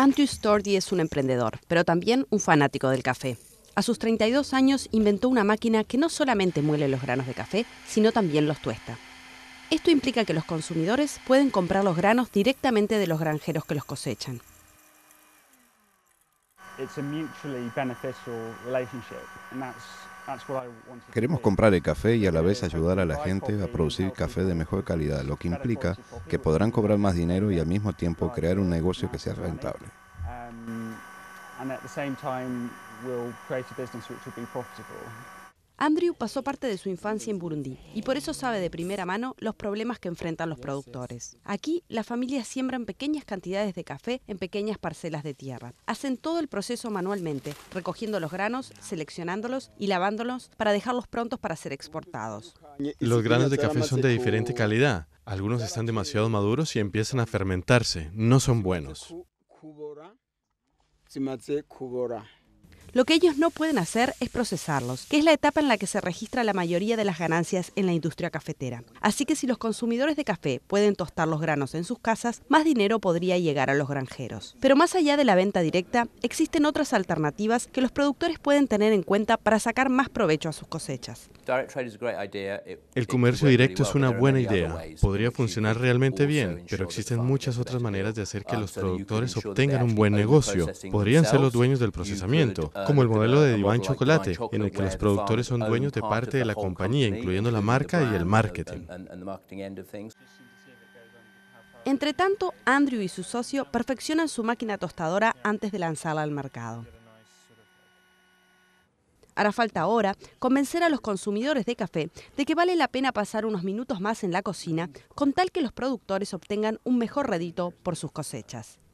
Andrew Stordy es un emprendedor, pero también un fanático del café. A sus 32 años inventó una máquina que no solamente muele los granos de café, sino también los tuesta. Esto implica que los consumidores pueden comprar los granos directamente de los granjeros que los cosechan. It's a mutually beneficial relationship, Queremos comprar el café y a la vez ayudar a la gente a producir café de mejor calidad, lo que implica que podrán cobrar más dinero y al mismo tiempo crear un negocio que sea rentable. Um, at the same time create a business profitable. Andrew pasó parte de su infancia en Burundi y por eso sabe de primera mano los problemas que enfrentan los productores. Aquí, las familias siembran pequeñas cantidades de café en pequeñas parcelas de tierra. Hacen todo el proceso manualmente, recogiendo los granos, seleccionándolos y lavándolos para dejarlos prontos para ser exportados. Los granos de café son de diferente calidad. Algunos están demasiado maduros y empiezan a fermentarse. No son buenos. Lo que ellos no pueden hacer es procesarlos, que es la etapa en la que se registra la mayoría de las ganancias en la industria cafetera. Así que si los consumidores de café pueden tostar los granos en sus casas, más dinero podría llegar a los granjeros. Pero más allá de la venta directa, existen otras alternativas que los productores pueden tener en cuenta para sacar más provecho a sus cosechas. El comercio directo es una buena idea. Podría funcionar realmente bien, pero existen muchas otras maneras de hacer que um, los productores obtengan un buen negocio. Podrían ser los dueños del procesamiento como el ah, modelo de Divan Chocolate, en el que los productores son dueños de parte de la compañía, incluyendo la marca y el marketing. Entre tanto, Andrew y su socio perfeccionan su máquina tostadora antes de lanzarla al mercado. Hará falta ahora convencer a los consumidores de café de que vale la pena pasar unos minutos más en la cocina con tal que los productores obtengan un mejor redito por sus cosechas.